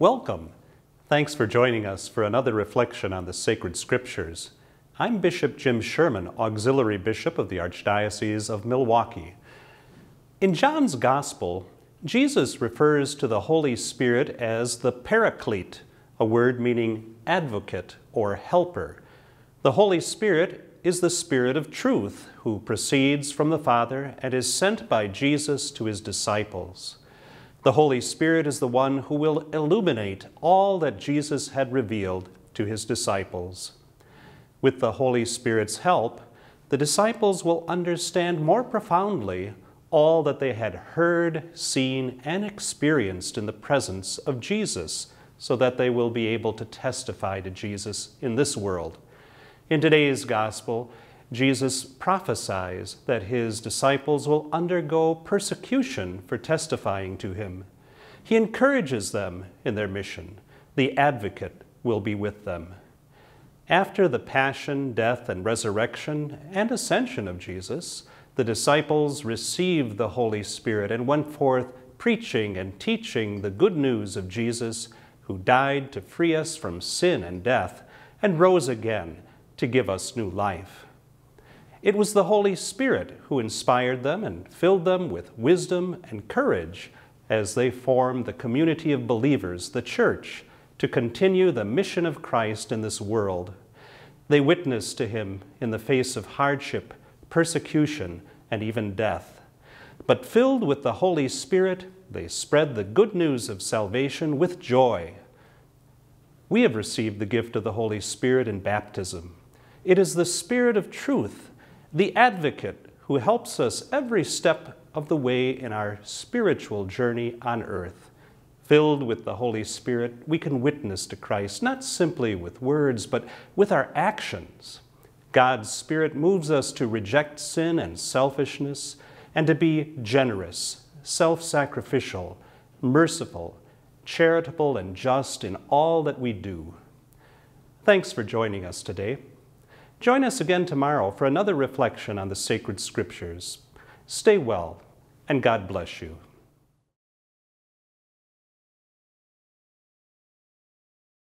Welcome. Thanks for joining us for another reflection on the sacred scriptures. I'm Bishop Jim Sherman, Auxiliary Bishop of the Archdiocese of Milwaukee. In John's Gospel, Jesus refers to the Holy Spirit as the Paraclete, a word meaning advocate or helper. The Holy Spirit is the Spirit of truth who proceeds from the Father and is sent by Jesus to his disciples. The Holy Spirit is the one who will illuminate all that Jesus had revealed to his disciples. With the Holy Spirit's help, the disciples will understand more profoundly all that they had heard, seen, and experienced in the presence of Jesus, so that they will be able to testify to Jesus in this world. In today's gospel, Jesus prophesies that his disciples will undergo persecution for testifying to him. He encourages them in their mission. The advocate will be with them. After the passion, death, and resurrection and ascension of Jesus, the disciples received the Holy Spirit and went forth preaching and teaching the good news of Jesus, who died to free us from sin and death and rose again to give us new life. It was the Holy Spirit who inspired them and filled them with wisdom and courage as they formed the community of believers, the church, to continue the mission of Christ in this world. They witnessed to him in the face of hardship, persecution, and even death. But filled with the Holy Spirit, they spread the good news of salvation with joy. We have received the gift of the Holy Spirit in baptism. It is the Spirit of truth the advocate who helps us every step of the way in our spiritual journey on earth. Filled with the Holy Spirit, we can witness to Christ, not simply with words, but with our actions. God's Spirit moves us to reject sin and selfishness and to be generous, self sacrificial, merciful, charitable, and just in all that we do. Thanks for joining us today. Join us again tomorrow for another reflection on the sacred scriptures. Stay well, and God bless you.